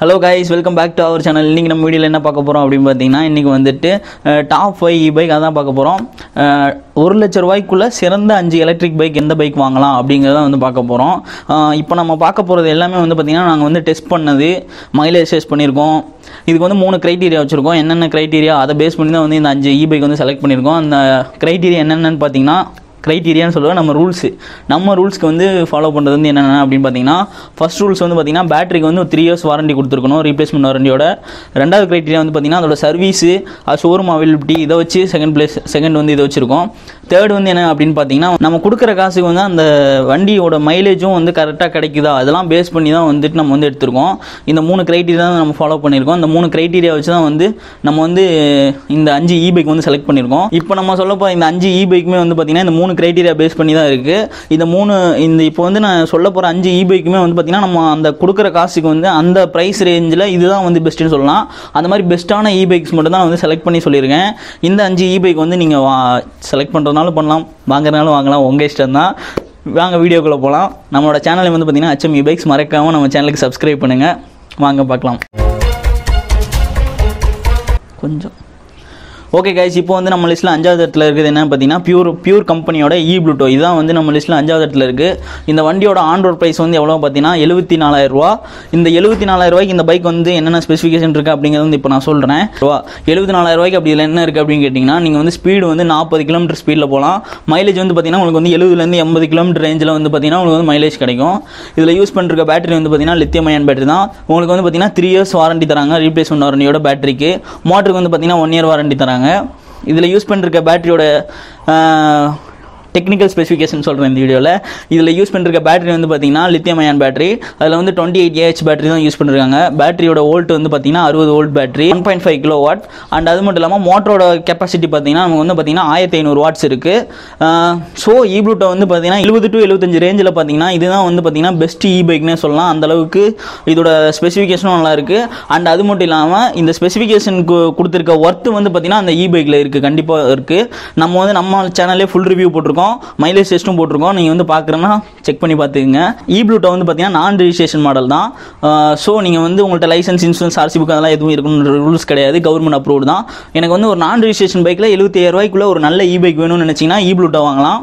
hello guys welcome back to our channel இன்றைக்கி நம்ம வீடியோவில் என்ன பார்க்க போகிறோம் அப்படின்னு பார்த்தீங்கன்னா இன்றைக்கி வந்துட்டு டாப் ஃபைவ் இ பைக் அதான் பார்க்க போகிறோம் ஒரு லட்ச ரூபாய்க்குள்ளே சிறந்த அஞ்சு எலக்ட்ரிக் பைக் எந்த பைக் வாங்கலாம் அப்படிங்கிறத வந்து பார்க்க போகிறோம் இப்போ நம்ம பார்க்க போகிறது எல்லாமே வந்து பார்த்திங்கன்னா நாங்கள் வந்து டெஸ்ட் பண்ணது மைலேஜ் டெஸ்ட் பண்ணியிருக்கோம் இதுக்கு வந்து மூணு க்ரைட்டீரியா வச்சுருக்கோம் என்னென்ன க்ரைட்டீரியா அதை பேஸ் பண்ணி தான் வந்து இந்த அஞ்சு இ பைக் வந்து செலக்ட் பண்ணியிருக்கோம் அந்த க்ரைட்டீரியா என்னென்னு பார்த்தீங்கன்னா க்ரைட்டீரியான்னு சொல்லுவாங்க நம்ம ரூல்ஸு நம்ம ரூல்ஸ்க்கு வந்து ஃபாலோ பண்ணுறது வந்து என்னென்ன அப்படின்னு பார்த்தீங்கன்னா ஃபஸ்ட் ரூல்ஸ் வந்து பார்த்திங்கன்னா பேட்டரிக்கு வந்து த்ரீ இயர்ஸ் வாரண்டி கொடுத்துருக்கணும் ரீப்ளேஸ்மெண்ட் வாரண்டியோட ரெண்டாவது க்ரைட்டீரியா வந்து பார்த்திங்கன்னா அதோட சர்வீஸு அது ஷோரூம் அவைலபிலிட்டி இதை வச்சு செகண்ட் பிளேஸ் செகண்ட் வந்து இதை வச்சுருக்கோம் தேர்ட் வந்து என்ன அப்படின்னு பார்த்தீங்கன்னா நம்ம கொடுக்குற காசுக்கு வந்து அந்த வண்டியோட மைலேஜும் வந்து கரெக்டாக கிடைக்குதா அதெல்லாம் பேஸ் பண்ணி தான் வந்துட்டு நம்ம வந்து எடுத்திருக்கோம் இந்த மூணு க்ரைட்டீரியா தான் நம்ம ஃபாலோ பண்ணியிருக்கோம் இந்த மூணு க்ரைட்டீரியா வச்சு தான் வந்து நம்ம வந்து இந்த அஞ்சு இ பைக் வந்து செலக்ட் பண்ணியிருக்கோம் இப்போ நம்ம சொல்லப்போ இந்த அஞ்சு இ பைக்குமே வந்து பார்த்திங்கன்னா இந்த மூணு க்ரைட்டீரியா பேஸ் பண்ணி தான் இருக்குது இந்த மூணு இந்த இப்போ வந்து நான் சொல்ல போகிற அஞ்சு இ பைக்குமே வந்து பார்த்திங்கன்னா நம்ம அந்த கொடுக்குற காசுக்கு வந்து அந்த ப்ரைஸ் ரேஞ்சில் இதுதான் வந்து பெஸ்ட்டுன்னு சொல்லலாம் அந்த மாதிரி பெஸ்ட்டான இ பைக்ஸ் மட்டும் தான் வந்து செலக்ட் பண்ணி சொல்லியிருக்கேன் இந்த அஞ்சு இ பைக் வந்து நீங்கள் செலக்ட் பண்ணுறது பண்ணாலும் பண்ணலாம் வாங்குறதுனாலும் வாங்கலாம் உங்கள் இஷ்டம் தான் வாங்க வீடியோக்குள்ளே போகலாம் நம்மளோட சேனலை வந்து பார்த்திங்கன்னா ஹச்எம்இ பைக்ஸ் e மறக்காமல் நம்ம சேனலுக்கு சப்ஸ்கிரைப் பண்ணுங்கள் வாங்க பார்க்கலாம் கொஞ்சம் ஓகே கைஸ் இப்போ வந்து நம்ம லிஸ்ட்டில் அஞ்சாவது இடத்துல இருக்குது என்னென்னு பார்த்தீங்கன்னா பியூர் பியூர் கம்பெனியோட இ ப்ளூட்டோ இதுதான் வந்து நம்ம லிஸ்ட்டில் அஞ்சாவது இடத்துல இருக்குது இந்த வண்டியோட ஆன் ப்ரைஸ் வந்து எவ்வளோ பார்த்தீங்கன்னா எழுபத்தி நாலாயிரரூவா இந்த எழுபத்தி நாலாயிரரூவாய்க்கு இந்த பைக் வந்து என்னென்ன ஸ்பெசிஃபிகேஷன் இருக்குது அப்படிங்கிறது வந்து இப்போ நான் சொல்கிறேன் ரூபா எழுபத்தி நாலாயிரரூவாய்க்கு அப்படி என்ன இருக்குது அப்படின்னு கேட்டிங்கன்னா நீங்கள் வந்து ஸ்பீடு வந்து நாற்பது கிலோமீட்டர் ஸ்பீடில் போகலாம் மைலேஜ் வந்து பார்த்தீங்கன்னா உங்களுக்கு வந்து எழுபதுலேருந்து எண்பது கிலோமீட்டர் ரேஞ்சில் வந்து பார்த்தீங்கன்னா உங்களுக்கு வந்து மைலேஜ் கிடைக்கும் இதில் யூஸ் பண்ணுற பேட்டரி வந்து பார்த்தீங்கன்னா லித்தியம் அயன் பேட்டரி தான் உங்களுக்கு வந்து பார்த்தீங்கன்னா த்ரீ இயர்ஸ் வாரண்டி தராங்க ரீப்ளேஸ்மெண்ட் வாரண்டியோட பேட்டரிக்கு மோட்டருக்கு வந்து பார்த்தீங்கன்னா ஒன் இயர் வாரண்டி தராங்க இதில் யூஸ் பண்ணிருக்க பேட்டரியோட டெக்னிக்கல் ஸ்பெசிஃபிகேஷன் சொல்கிறேன் இந்த வீடியோவில் இதில் யூஸ் பண்ணுற பேட்டரி வந்து பார்த்தீங்கன்னா லித்தியம் அயன் பேட்டரி அதில் வந்து டுவெண்ட்டி எயிட் ஏஹெச் பேட்டரி தான் யூஸ் பண்ணிருக்காங்க பேட்டரியோட ஓல்ட் வந்து பார்த்தீங்கன்னா அறுபது volt battery one point five kilo watt and அது மட்டும் இல்லாமல் மோட்டரோட கெப்பாசிட்டி பார்த்தீங்கன்னா நமக்கு வந்து பார்த்தீங்கன்னா ஆயிரத்தி ஐநூறு வாட்ஸ் இருக்குது ஸோ ஈப்ளூட்டை வந்து பார்த்தீங்கன்னா எழுபது டு எழுபத்தஞ்சு ரேஞ்சில் பார்த்தீங்கன்னா இதுதான் வந்து பார்த்தீங்கன்னா பெஸ்ட் இ பைக்னே சொல்லலாம் அந்தளவுக்கு இதோட ஸ்பெசிஃபிகேஷனும் நல்லா இருக்குது அண்ட் அது மட்டும் இல்லாமல் இந்த ஸ்பெசிஃபிகேஷனுக்கு கொடுத்துருக்க ஒர்த்து வந்து பார்த்தீங்கன்னா அந்த இ பைக்கில் இருக்குது கண்டிப்பாக இருக்குது நம்ம வந்து நம்ம சேனல்லே ஃபுல் ரிவ்யூ போட்டிருக்கோம் போட்டிருக்கோம் மைலேஜ் டெஸ்ட்டும் போட்டிருக்கோம் நீங்கள் வந்து பார்க்குறேன்னா செக் பண்ணி பார்த்துக்குங்க இப்ளூட்டோ வந்து பார்த்தீங்கன்னா நான் ரிஜிஸ்ட்ரேஷன் மாடல் தான் ஸோ நீங்கள் வந்து உங்கள்கிட்ட லைசன்ஸ் இன்சூரன்ஸ் ஆர்சி புக் அதெல்லாம் எதுவும் இருக்குன்னு ரூல்ஸ் கிடையாது கவர்மெண்ட் அப்ரூவ்டு தான் எனக்கு வந்து ஒரு நான் ரிஜிஸ்ட்ரேஷன் பைக்கில் எழுபத்தி ரூபாய்க்குள்ளே ஒரு நல்ல இ பைக் வேணும்னு நினச்சிங்கன்னா இப்ளூட்டோ வாங்கலாம்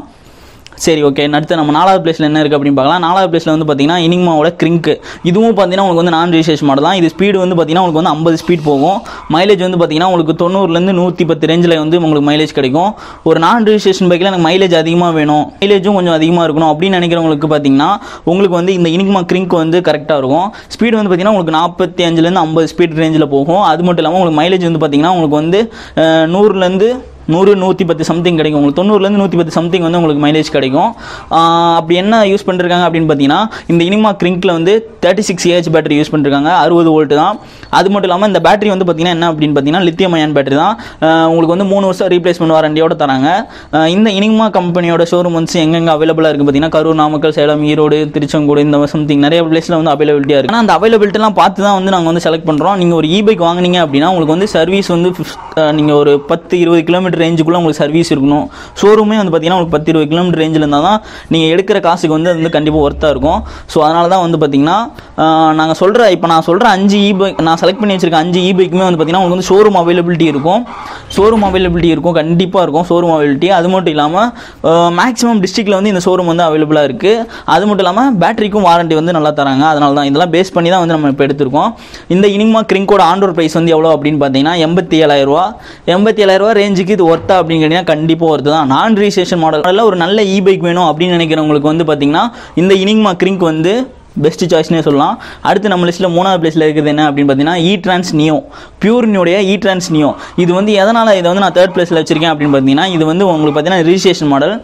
சரி ஓகே அடுத்து நம்ம நாலாவது பிளேஸில் என்ன இருக்குது அப்படின்னு பார்க்கலாம் நாலாவது பிளேஸில் வந்து பார்த்தீங்கன்னா இனிமாவோட கிரிங்க் இதுவும் பார்த்தீங்கன்னா உங்களுக்கு வந்து நான் ரிசேஷ் மாடல் தான் இது ஸ்பீடு வந்து பார்த்தீங்கன்னா உங்களுக்கு வந்து ஐம்பது ஸ்பீட் போகும் மைலேஜ் வந்து பார்த்தீங்கன்னா உங்களுக்கு தொண்ணூறுலேருந்து நூற்றி பத்து ரேஞ்சில் வந்து உங்களுக்கு மைலேஜ் கிடைக்கும் ஒரு நான் ரிஜிஸ்ட்ரேஷன் பைக்கில் எனக்கு மைலேஜ் அதிகமாக வேணும் மைலேஜும் கொஞ்சம் அதிகமாக இருக்கணும் அப்படின்னு நினைக்கிறவங்களுக்கு பார்த்தீங்கன்னா உங்களுக்கு வந்து இந்த இனிமா கிரிங்க் வந்து கரெக்டாக இருக்கும் ஸ்பீடு வந்து பார்த்தீங்கன்னா உங்களுக்கு நாற்பத்தி அஞ்சுலேருந்து ஐம்பது ஸ்பீட் ரேஞ்சில் போகும் அது மட்டும் இல்லாமல் உங்களுக்கு மைலேஜ் வந்து பார்த்தீங்கன்னா உங்களுக்கு வந்து நூறுலேருந்து நூறு நூற்றி பத்து சம்திங் கிடைக்கும் உங்களுக்கு தொண்ணூறுலேருந்து நூற்றி பத்து சம்திங் வந்து உங்களுக்கு மைலேஜ் கிடைக்கும் அப்படி என்ன யூஸ் பண்ணிருக்காங்க அப்படின்னு பார்த்தீங்கன்னா இந்த இனிமா கிரிங்கில் வந்து thirty six AH battery use பண்ணிருக்காங்க அறுபது வோல்ட்டு தான் அது மட்டும் இல்லாமல் இந்த பேட்டரி வந்து பார்த்தீங்கன்னா என்ன அப்படின்னு பார்த்தீங்கன்னா லித்தியம் அயன் பேட்டரி தான் உங்களுக்கு வந்து மூணு வருஷம் ரீப்ளேஸ்மெண்ட் வாரண்டியோட தராங்க இந்த இனிமா கம்பெனியோட ஷோரூம் வந்து எங்கெங்கே அவைலபிளாக இருக்குது பார்த்தீங்கன்னா கரூர் நாமக்கல் சேலம் ஈரோடு திருச்செங்கோடு இந்த சம்திங் நிறைய பிளேஸில் வந்து அவைலபிலிட்டியாக இருக்குது ஆனால் அந்த அவைலபிலிட்டிலாம் பார்த்து தான் வந்து நாங்கள் வந்து செலக்ட் பண்ணுறோம் நீங்கள் ஒரு இபைக் வாங்கினீங்க அப்படின்னா உங்களுக்கு வந்து சர்வீஸ் வந்து நீங்கள் ஒரு பத்து இருபது கிலோமீட்டர் கிலோமீட்டர் ரேஞ்சுக்குள்ளே உங்களுக்கு சர்வீஸ் இருக்கணும் ஷோரூமே வந்து பார்த்தீங்கன்னா உங்களுக்கு பத்து இருபது கிலோமீட்டர் ரேஞ்சில் இருந்தால் தான் நீங்கள் எடுக்கிற காசுக்கு வந்து அது வந்து கண்டிப்பாக ஒர்த்தாக இருக்கும் ஸோ அதனால தான் வந்து பார்த்திங்கன்னா நாங்கள் சொல்கிற இப்போ நான் சொல்கிற அஞ்சு இ பைக் நான் செலக்ட் பண்ணி வச்சிருக்க அஞ்சு இ பைக்குமே வந்து பார்த்திங்கன்னா உங்களுக்கு வந்து ஷோரூம் அவைலபிலிட்டி இருக்கும் ஷோரூம் அவைலபிலிட்டி இருக்கும் கண்டிப்பாக இருக்கும் ஷோரூம் அவைலபிலிட்டி அது மட்டும் இல்லாமல் மேக்ஸிமம் டிஸ்ட்ரிக்டில் வந்து இந்த ஷோரூம் வந்து அவைலபிளாக இருக்குது அது மட்டும் இல்லாமல் பேட்டரிக்கும் வாரண்ட்டி வந்து நல்லா தராங்க அதனால தான் இதெல்லாம் பேஸ் பண்ணி தான் வந்து நம்ம இப்போ எடுத்திருக்கோம் இந்த இனிமா கிரிங்கோட ஆண்டோர் ப்ரைஸ் வந்து எவ்வளோ அப்படின்னு பார்த்தீங்கன்னா எண்பத்தி ஏழாயிரரூவா எண்பத்தி ஏழாயிரரூவா ரேஞ்சுக்கு இது ஒர்த்தா அப்படிங்கிறீங்க கண்டிப்பாக ஒர்த்து தான் நான் ரீசேஷன் மாடல் ஒரு நல்ல இ பைக் வேணும் அப்படின்னு நினைக்கிறவங்களுக்கு வந்து பார்த்தீங்கன்னா இந்த இனிங்மா கிரிங்க் வந்து பெஸ்ட்டு சாய்ஸ்னே சொல்லலாம் அடுத்து நம்ம லிஸ்ட்டில் மூணாவது பிளேஸில் இருக்கிறது என்ன அப்படின்னு பார்த்தீங்கன்னா இ ட்ரான்ஸ் நியோ பியூர்னியோடைய இ ட்ரான்ஸ் நியோ இது வந்து எதனால் இதை வந்து நான் தேர்ட் பிளேஸில் வச்சிருக்கேன் அப்படின்னு பார்த்தீங்கன்னா இது வந்து உங்களுக்கு பார்த்தீங்கன்னா ரிஜிஸ்ட்ரேஷன் மாடல்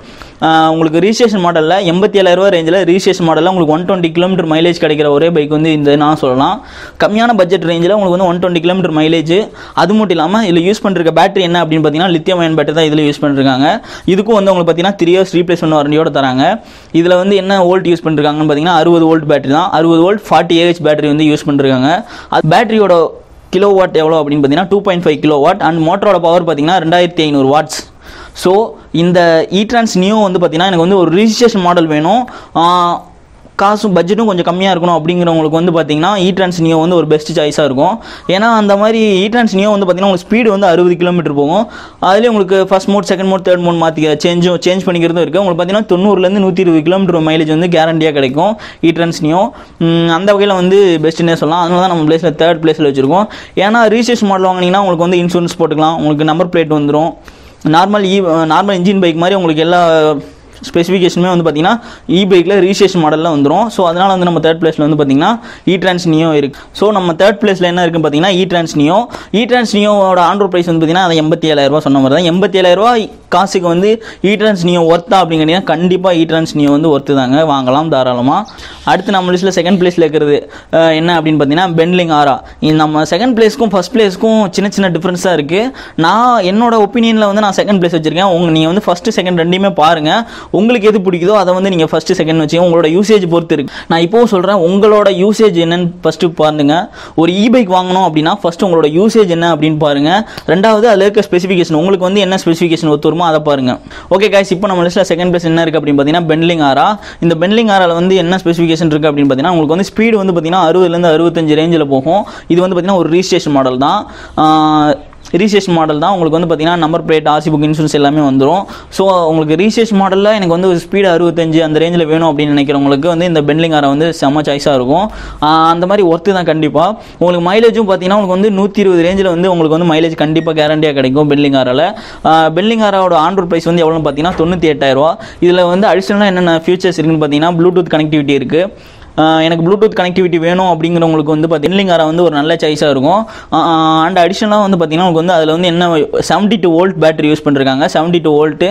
உங்களுக்கு ரிஜிஸ்ட்ரேஷன் மாடலில் எண்பத்தி ஏழாயிரரூவா ரேஞ்சில் ரிஜிஸ்ட்ரேஷன் மாடலில் உங்களுக்கு ஒன் டுவெண்ட்டி கிலோமீட்டர் மைலேஜ் கிடைக்கிற ஒரே பைக் வந்து இந்த நான் சொல்லலாம் கம்மியான பட்ஜெட் ரேஞ்சில் உங்களுக்கு வந்து ஒன் டுவெண்ட்டி கிலோமீட்டர் மைலேஜ் அது மட்டும் இல்லாமல் இதில் யூஸ் பண்ணுற பேட்டரி என்ன அப்படின்னு பார்த்தீங்கன்னா லித்தியம் அயன் பேட்டரி தான் இதில் யூஸ் பண்ணிருக்காங்க இதுக்கும் வந்து உங்களுக்கு பார்த்தீங்கன்னா த்ரீ இயர்ஸ் ரீப்ளேஸ்மெண்ட் வாரண்டியோட தராங்க இதில் வந்து என்ன ஓல்ட் யூஸ் பண்ணிருக்காங்கன்னு பார்த்தீங்கன்னா அறுபது ஓல்ட் பேட்டரி பேட்டரி தான் அறுபது வோல்ட் ஃபார்ட்டி ஏஹெச் பேட்டரி வந்து யூஸ் பண்ணிருக்காங்க அது பேட்டரியோட கிலோ வாட் எவ்வளோ அப்படின்னு பார்த்தீங்கன்னா two point five kilo watt and மோட்டரோட பவர் பார்த்தீங்கன்னா ரெண்டாயிரத்தி ஐநூறு வாட்ஸ் ஸோ இந்த ட்ரான்ஸ் நியூ வந்து பார்த்தீங்கன்னா எனக்கு வந்து ஒரு ரிஜிஸ்ட்ரேஷன் மாடல் வேணும் காசும் பட்ஜெட்டும் கொஞ்சம் கம்மியாக இருக்கணும் அப்படிங்கிறவங்களுக்கு வந்து பார்த்தீங்கன்னா இ ட்ரான்ஸ் நியோ வந்து ஒரு பெஸ்ட் சாய்ஸாக இருக்கும் ஏன்னா அந்த மாதிரி இ ட்ரான்ஸ் நியோ வந்து பார்த்தீங்கன்னா உங்களுக்கு ஸ்பீடு வந்து அறுபது கிலோமீட்டர் போகும் அதுலேயே உங்களுக்கு first mode second mode third mode மாற்றி சேஞ்சும் சேஞ்ச் பண்ணிக்கிறதும் இருக்குது உங்களுக்கு பார்த்தீங்கன்னா தொண்ணூறுலேருந்து நூற்றி இருபது கிலோமீட்டர் மைலேஜ் வந்து கேரண்டியாக கிடைக்கும் இ ட்ரான்ஸ் நியோ அந்த வகையில் வந்து பெஸ்ட்டுன்னே சொல்லலாம் அதனால தான் நம்ம பிளேஸில் தேர்ட் பிளேஸில் வச்சுருக்கோம் ஏன்னா ரீசர்ச் மாடல் வாங்கினீங்கன்னா உங்களுக்கு வந்து இன்சூரன்ஸ் போட்டுக்கலாம் உங்களுக்கு நம்பர் பிளேட் வந்துடும் நார்மல் ஈ நார்மல் இன்ஜின் பைக் மாதிரி உங்களுக்கு எல்லா ஸ்பெசிஃபிகேஷனுமே வந்து பார்த்திங்கன்னா இ பைக்கில் ரிஜிஸ்ட்ரேஷன் மாடலில் வந்துடும் ஸோ அதனால் வந்து நம்ம தேர்ட் பிளேஸில் வந்து பார்த்திங்கன்னா இ நியோ இருக்குது ஸோ நம்ம தேர்ட் பிளேஸில் என்ன இருக்குன்னு பார்த்தீங்கன்னா இ டிரான்ஸ்னியோ இ டிரான்ஸ்னியோட ஆண்ட்ரோ ப்ரைஸ் வந்து பார்த்திங்கன்னா அதை எண்பத்தி ரூபா சொன்ன மாதிரி தான் எண்பத்தி ஏழாயிரரூபா காசுக்கு வந்து இ டிரான்ஸ்னியோ ஒர்த்தா அப்படிங்கிறீங்க கண்டிப்பாக இ நியோ வந்து ஒர்த்து தாங்க வாங்கலாம் தாராளமாக அடுத்து நம்ம லிஸ்ட்டில் செகண்ட் பிளேஸில் இருக்கிறது என்ன அப்படின்னு பார்த்தீங்கன்னா பென்லிங் ஆரா நம்ம செகண்ட் பிளேஸ்க்கும் ஃபஸ்ட் பிளேஸ்க்கும் சின்ன சின்ன டிஃப்ரென்ஸாக இருக்குது நான் என்னோட ஒப்பீனியனில் வந்து நான் செகண்ட் பிளேஸ் வச்சுருக்கேன் உங்கள் நீங்கள் வந்து ஃபஸ்ட்டு செகண்ட் ரெண்டையுமே பாருங்கள் உங்களுக்கு எது பிடிக்குதோ அதை வந்து நீங்கள் ஃபஸ்ட்டு செகண்ட் வச்சுக்கோங்க உங்களோட யூசேஜ் பொறுத்து இருக்குது நான் இப்போவும் சொல்கிறேன் உங்களோட யூசேஜ் என்னன்னு ஃபஸ்ட்டு பாருங்க ஒரு இ பைக் வாங்கணும் அப்படின்னா ஃபஸ்ட்டு உங்களோட யூசேஜ் என்ன அப்படின்னு பாருங்கள் ரெண்டாவது அதில் இருக்க ஸ்பெசிஃபிகேஷன் உங்களுக்கு வந்து என்ன ஸ்பெசிஃபிகேஷன் ஒத்து வருமோ அதை பாருங்கள் ஓகே காய்ஸ் இப்போ நம்ம லிஸ்ட்டில் செகண்ட் பிளேஸ் என்ன இருக்குது அப்படின்னு பார்த்தீங்கன்னா பெண்ட்லிங் ஆரா இந்த பெண்ட்லிங் ஆரால் வந்து என்ன ஸ்பெசிஃபிகேஷன் இருக்குது அப்படின்னு பார்த்தீங்கன்னா உங்களுக்கு வந்து ஸ்பீடு வந்து பார்த்தீங்கன்னா அறுபதுலேருந்து அறுபத்தஞ்சு ரேஞ்சில் போகும் இது வந்து பார்த்தீங்கன்னா ஒரு ரிஜிஸ்ட்ரேஷன் மாடல் தான் ரீசேஷ் மாடல் தான் உங்களுக்கு வந்து பார்த்தீங்கன்னா number plate RC book insurance எல்லாமே வந்துடும் ஸோ உங்களுக்கு ரீசேஷ் மாடலில் எனக்கு வந்து ஒரு ஸ்பீடு அறுபத்தஞ்சு அந்த ரேஞ்சில் வேணும் அப்படின்னு நினைக்கிறவங்களுக்கு வந்து இந்த பெண்ட்லிங் ஆரை வந்து செம்ம சாய்ஸாக இருக்கும் அந்த மாதிரி ஒர்த்து தான் கண்டிப்பாக உங்களுக்கு மைலேஜும் பார்த்தீங்கன்னா உங்களுக்கு வந்து நூற்றி இருபது ரேஞ்சில் வந்து உங்களுக்கு வந்து மைலேஜ் கண்டிப்பாக கேரண்டியாக கிடைக்கும் பெண்ட்லிங் ஆரால் பெண்ட்லிங் ஆரோட ஆண்ட்ரோட் ப்ரைஸ் வந்து எவ்வளோன்னு பார்த்தீங்கன்னா தொண்ணூற்றி எட்டாயிரரூவா இதில் வந்து அடிஷனலாக என்னென்ன ஃபியூச்சர்ஸ் இருக்குன்னு பார்த்தீங்கன்னா ப்ளூடூத் கனெக்டிவிட்டி இருக்குது எனக்கு ப்ளூடூத் கனெக்டிவிட்டி வேணும் அப்படிங்கிறவங்களுக்கு வந்து பார்த்தீங்கன்னா ஆரா வந்து ஒரு நல்ல சாய்ஸாக இருக்கும் அண்ட் அடிஷனலாக வந்து பார்த்திங்கன்னா உங்களுக்கு வந்து அதில் வந்து என்ன seventy two volt battery use பண்ணிருக்காங்க செவன்டி டூ வோல்ட்டு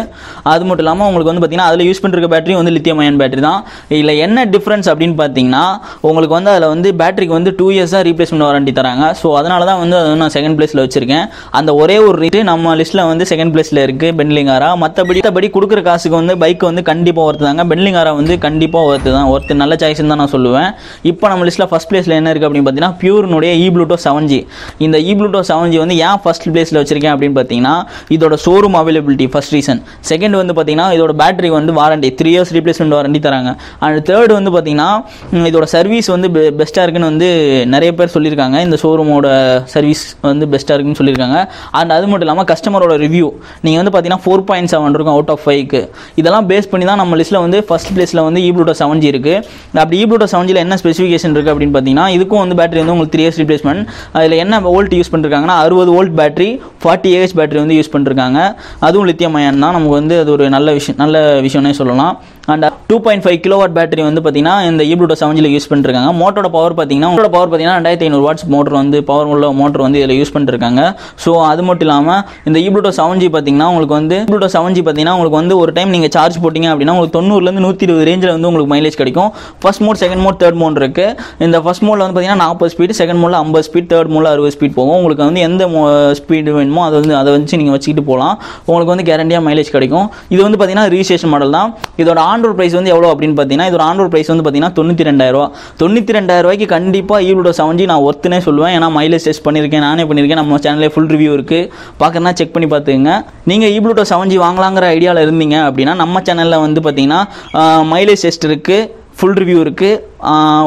அது மட்டும் இல்லாமல் உங்களுக்கு வந்து பார்த்திங்கன்னா அதில் யூஸ் பண்ணுற பேட்டரி வந்து லித்தியம் அயன் பேட்டரி தான் இல்லை என்ன டிஃப்ரென்ஸ் அப்படின்னு பார்த்தீங்கன்னா உங்களுக்கு வந்து அதில் வந்து பேட்டரிக்கு வந்து டூ இயர்ஸ் தான் ரீப்ளேஸ்மெண்ட் வாரண்டி தராங்க ஸோ அதனால தான் வந்து அதை நான் செகண்ட் பிளேஸில் வச்சுருக்கேன் அந்த ஒரே ஒரு ரீட்டு நம்ம லிஸ்ட்டில் வந்து செகண்ட் பிளேஸில் இருக்குது பென்லிங்காரா மற்றபடி மற்றபடி கொடுக்குற காசுக்கு வந்து பைக் வந்து கண்டிப்பாக ஒருத்து தாங்க பென்லிங்காரா வந்து கண்டிப்பாக ஒர்த்து தான் ஒருத்தர் நல்ல சாய்ஸ் தான் நான் தான் சொல்லுவேன் இப்போ நம்ம லிஸ்ட்டில் ஃபஸ்ட் பிளேஸில் என்ன இருக்குது அப்படின்னு பார்த்தீங்கன்னா பியூர்னுடைய இ ப்ளூட்டோ செவன் ஜி இந்த இ ப்ளூட்டோ செவன் ஜி வந்து ஏன் ஃபஸ்ட் பிளேஸில் வச்சிருக்கேன் அப்படின்னு பார்த்தீங்கன்னா இதோட showroom availability first reason second வந்து பார்த்தீங்கன்னா இதோட பேட்டரி வந்து warranty three years replacement warranty தராங்க அண்ட் தேர்ட் வந்து பார்த்தீங்கன்னா இதோட சர்வீஸ் வந்து பெஸ்ட்டாக இருக்குன்னு வந்து நிறைய பேர் சொல்லியிருக்காங்க இந்த ஷோரூமோட சர்வீஸ் வந்து பெஸ்ட்டாக இருக்குன்னு சொல்லியிருக்காங்க அண்ட் அது மட்டும் இல்லாமல் கஸ்டமரோட ரிவ்யூ நீங்கள் வந்து பார்த்தீங்கன்னா ஃபோர் பாயிண்ட் செவன் இருக்கும் அவுட் ஆஃப் ஃபைவ்க்கு இதெல்லாம் பேஸ் பண்ணி தான் நம்ம லிஸ்ட்டில் வந்து ஃபஸ்ட் பிளேஸில் வந்து ஈப்ளூட்டோ செவன் ஜி இருக்குது அப்படி ஈப்ளூட்டோ ப்ளூடோ செவன்ஜியில் என்ன ஸ்பெசிஃபிகேஷன் இருக்குது அப்படின்னு பார்த்தீங்கன்னா இதுக்கும் வந்து பேட்டரி வந்து உங்களுக்கு த்ரீ இயர்ஸ் ரிப்ளேஸ்மெண்ட் அதில் என்ன ஓல்ட் யூஸ் பண்ணிருக்காங்கன்னா அறுபது volt battery forty AH battery வந்து யூஸ் பண்ணிருக்காங்க அதுவும் லித்தியம் அயன் தான் நமக்கு வந்து அது ஒரு நல்ல விஷயம் நல்ல விஷயம்னே சொல்லலாம் and two point five kilowatt battery வந்து பார்த்தீங்கன்னா இந்த இப்ளூடோ செவன்ஜியில் யூஸ் பண்ணிருக்காங்க மோட்டோட பவர் பார்த்தீங்கன்னா உங்களோட பவர் பார்த்தீங்கன்னா ரெண்டாயிரத்தி ஐநூறு வாட்ஸ் மோட்டர் வந்து பவர் உள்ள மோட்டர் வந்து இதில் யூஸ் பண்ணிருக்காங்க ஸோ அது மட்டும் இல்லாமல் இந்த இப்ளூடோ செவன்ஜி பார்த்தீங்கன்னா உங்களுக்கு வந்து இப்ளூடோ செவன்ஜி பார்த்தீங்கன்னா உங்களுக்கு வந்து ஒரு டைம் நீங்கள் சார்ஜ் போட்டிங்க அப்படின்னா உங்களுக்கு தொண்ணூறுலேருந்து நூற்றி இருபது ரேஞ்சில் வந்து உங்களுக்கு மைலேஜ் கிடைக்கும் first mode second second mode third mode இருக்குது இந்த ஃபஸ்ட் மோட்ல வந்து பார்த்தீங்கன்னா நாற்பது ஸ்பீடு செகண்ட் மோட்ல ஐம்பது ஸ்பீட் தேர்ட் மோட்ல அறுபது ஸ்பீட் போகும் உங்களுக்கு வந்து எந்த ஸ்பீடு வேணுமோ அதை வந்து அதை வச்சு நீங்கள் வச்சுக்கிட்டு போகலாம் உங்களுக்கு வந்து கேரண்டியாக மைலேஜ் கிடைக்கும் இது வந்து பார்த்தீங்கன்னா ரிஜிஸ்ட்ரேஷன் மாடல் தான் இதோட ஆன்ரோட் ப்ரைஸ் வந்து எவ்வளோ அப்படின்னு பார்த்தீங்கன்னா இதோட ஆண்ட்ரோட் ப்ரைஸ் வந்து பார்த்தீங்கன்னா தொண்ணூற்றி ரெண்டாயிரரூவா தொண்ணூற்றி ரூபாய்க்கு கண்டிப்பாக ஈரோட செவன்ஜி நான் ஒத்துனே சொல்லுவேன் ஏன்னா மைலேஜ் டெஸ்ட் பண்ணியிருக்கேன் நானே பண்ணியிருக்கேன் நம்ம சேனலில் ஃபுல் ரிவ்யூ இருக்குது பார்க்கறனா செக் பண்ணி பார்த்துங்க நீங்கள் ஈப்ளூட்டோ செவன்ஜி வாங்கலாங்கிற ஐடியாவில் இருந்தீங்க அப்படின்னா நம்ம சேனலில் வந்து பார்த்தீங்கன்னா மைலேஜ் டெஸ்ட் இருக்குது ஃபுல் ரிவ்யூ இருக்குது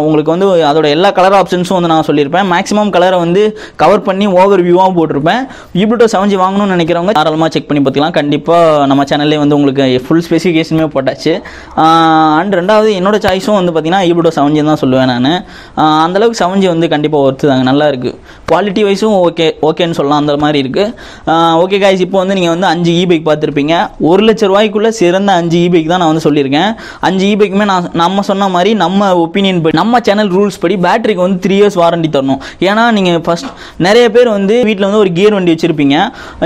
உங்களுக்கு வந்து அதோட எல்லா கலர் ஆப்ஷன்ஸும் வந்து நான் சொல்லியிருப்பேன் மேக்ஸிமம் கலரை வந்து கவர் பண்ணி ஓவர் வியூவாக போட்டிருப்பேன் ஈப்ளூட்டோ செவன் ஜி வாங்கணும்னு நினைக்கிறவங்க தாராளமாக செக் பண்ணி பார்த்துக்கலாம் கண்டிப்பாக நம்ம சேனல்லே வந்து உங்களுக்கு ஃபுல் ஸ்பெசிஃபிகேஷனுமே போட்டாச்சு அண்ட் ரெண்டாவது என்னோட சாய்ஸும் வந்து பார்த்தீங்கன்னா ஈப்ளூட்டோ செவன் தான் சொல்லுவேன் நான் அந்தளவுக்கு செவன் ஜி வந்து கண்டிப்பாக ஒர்த்து தாங்க நல்லா இருக்குது குவாலிட்டி வைஸும் ஓகே ஓகேன்னு சொல்லலாம் அந்த மாதிரி இருக்குது ஓகே காய்ஸ் இப்போ வந்து நீங்கள் வந்து அஞ்சு இ பைக் பார்த்துருப்பீங்க ஒரு லட்ச ரூபாய்க்குள்ளே சிறந்த அஞ்சு இ பைக் தான் நான் வந்து சொல்லியிருக்கேன் அஞ்சு இ பைக்குமே நான் நம்ம சொன்ன மாதிரி நம்ம ஒப்பீனியன் ஒப்பீனியன் படி நம்ம சேனல் ரூல்ஸ் படி பேட்டரிக்கு வந்து த்ரீ இயர்ஸ் வாரண்டி தரணும் ஏன்னா நீங்கள் ஃபஸ்ட் நிறைய பேர் வந்து வீட்டில் வந்து ஒரு கியர் வண்டி வச்சுருப்பீங்க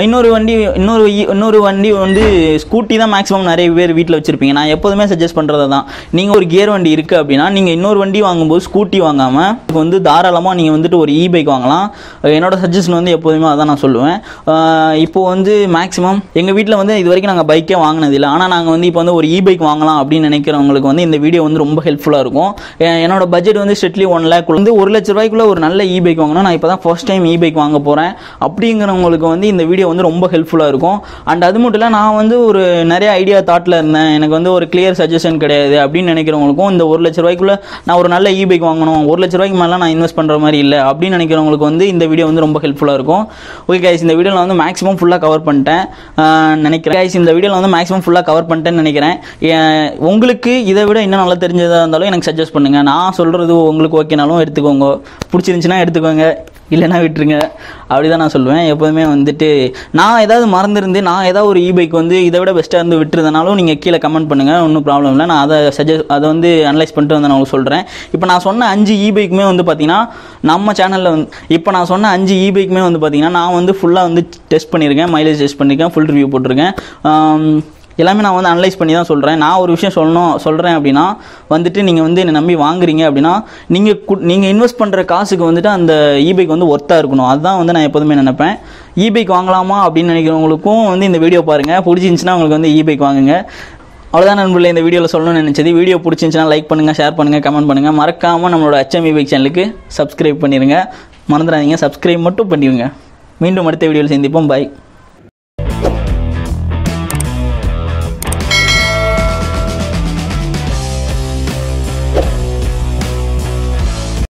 இன்னொரு வண்டி இன்னொரு இன்னொரு வண்டி வந்து ஸ்கூட்டி தான் மேக்ஸிமம் நிறைய பேர் வீட்டில் வச்சுருப்பீங்க நான் எப்போதுமே சஜஸ்ட் பண்ணுறது தான் நீங்கள் ஒரு கியர் வண்டி இருக்குது அப்படின்னா நீங்கள் இன்னொரு வண்டி வாங்கும்போது ஸ்கூட்டி வாங்காமல் இப்போ வந்து தாராளமாக நீங்கள் வந்துட்டு ஒரு இ பைக் வாங்கலாம் என்னோட சஜஷன் வந்து எப்போதுமே அதான் நான் சொல்லுவேன் இப்போது வந்து மேக்ஸிமம் எங்கள் வீட்டில் வந்து இது வரைக்கும் நாங்கள் பைக்கே வாங்கினதில்லை ஆனால் நாங்கள் வந்து இப்போ வந்து ஒரு இ பைக் வாங்கலாம் அப்படின்னு நினைக்கிறவங்களுக்கு வந்து இந்த வீடியோ வந்து ரொம்ப ஹெல்ப்ஃபுல்லாக இருக்கும் என்னோட பட்ஜெட் வந்து ஸ்ட்ரிக்ட்லி ஒன் லேக் வந்து ஒரு லட்ச ரூபாய்க்குள்ள ஒரு நல்ல இ பைக் வாங்கணும் நான் இப்போ தான் ஃபர்ஸ்ட் டைம் இ பைக் வாங்க போகிறேன் அப்படிங்கிறவங்களுக்கு வந்து இந்த வீடியோ வந்து ரொம்ப ஹெல்ப்ஃபுல்லாக இருக்கும் அண்ட் அது மட்டும் இல்லை நான் வந்து ஒரு நிறைய ஐடியா தாட்டில் இருந்தேன் எனக்கு வந்து ஒரு கிளியர் சஜஷன் கிடையாது அப்படின்னு நினைக்கிறவங்களுக்கும் இந்த ஒரு லட்ச ரூபாய்க்குள்ள நான் ஒரு நல்ல இ பைக் வாங்கணும் ஒரு லட்ச ரூபாய்க்கு மேலே நான் இன்வெஸ்ட் பண்ணுற மாதிரி இல்லை அப்படின்னு நினைக்கிறவங்களுக்கு வந்து இந்த வீடியோ வந்து ரொம்ப ஹெல்ப்ஃபுல்லாக இருக்கும் ஓகே கைஸ் இந்த வீடியோவில் வந்து மேக்ஸிமம் ஃபுல்லாக கவர் பண்ணிட்டேன் நினைக்கிறேன் கைஸ் இந்த வீடியோவில் வந்து மேக்ஸிமம் ஃபுல்லாக கவர் பண்ணிட்டேன்னு நினைக்கிறேன் உங்களுக்கு இதை விட இன்னும் நல்லா தெரிஞ்சதாக இருந்தாலும் எனக்கு சஜஸ்ட் பண்ணுங்கள் எடுத்துக்கோங்க நான் சொல்கிறது உங்களுக்கு ஓகேனாலும் எடுத்துக்கோங்க பிடிச்சிருந்துச்சின்னா எடுத்துக்கோங்க இல்லைன்னா விட்டுருங்க அப்படி தான் நான் சொல்லுவேன் எப்போதுமே வந்துட்டு நான் ஏதாவது மறந்துருந்து நான் ஏதாவது ஒரு இ பைக் வந்து இதை விட பெஸ்ட்டாக இருந்து விட்டுருந்தனாலும் நீங்கள் கீழே கமெண்ட் பண்ணுங்கள் ஒன்றும் ப்ராப்ளம் இல்லை நான் அதை சஜஸ்ட் அதை வந்து அனலைஸ் பண்ணிட்டு வந்து நான் உங்களுக்கு சொல்கிறேன் இப்போ நான் சொன்ன அஞ்சு இ பைக்குமே வந்து பார்த்தீங்கன்னா நம்ம சேனலில் வந்து இப்போ நான் சொன்ன அஞ்சு இ பைக்குமே வந்து பார்த்தீங்கன்னா நான் வந்து ஃபுல்லாக வந்து டெஸ்ட் பண்ணியிருக்கேன் மைலேஜ் டெஸ்ட் பண்ணியிருக்கேன் ஃபுல் ரிவ்யூ போட்டிருக்கேன் எல்லாமே நான் வந்து அனலைஸ் பண்ணி தான் சொல்கிறேன் நான் ஒரு விஷயம் சொல்லணும் சொல்கிறேன் அப்படின்னா வந்துட்டு நீங்கள் வந்து என்னை நம்பி வாங்குறீங்க அப்படின்னா நீங்கள் கு நீங்கள் இன்வெஸ்ட் பண்ணுற காசுக்கு வந்துட்டு அந்த இபைக்கு வந்து ஒர்த்தாக இருக்கணும் அதுதான் வந்து நான் எப்போதுமே நினைப்பேன் இபைக் வாங்கலாமா அப்படின்னு நினைக்கிறவங்களுக்கும் வந்து இந்த வீடியோ பாருங்கள் பிடிச்சிருந்துச்சின்னா உங்களுக்கு வந்து இபைக் வாங்குங்க அவ்வளோதான் நண்பர்களே இந்த வீடியோவில் சொல்லணும்னு நினச்சது வீடியோ பிடிச்சிருந்துச்சின்னா லைக் பண்ணுங்கள் ஷேர் பண்ணுங்கள் கமெண்ட் பண்ணுங்கள் மறக்காமல் நம்மளோட ஹெச்எம் இபைக் சேனலுக்கு சப்ஸ்கிரைப் பண்ணிடுங்க மறந்துடாதீங்க சப்ஸ்கிரைப் மட்டும் பண்ணிடுங்க மீண்டும் அடுத்த வீடியோவில் சந்திப்போம் பாய்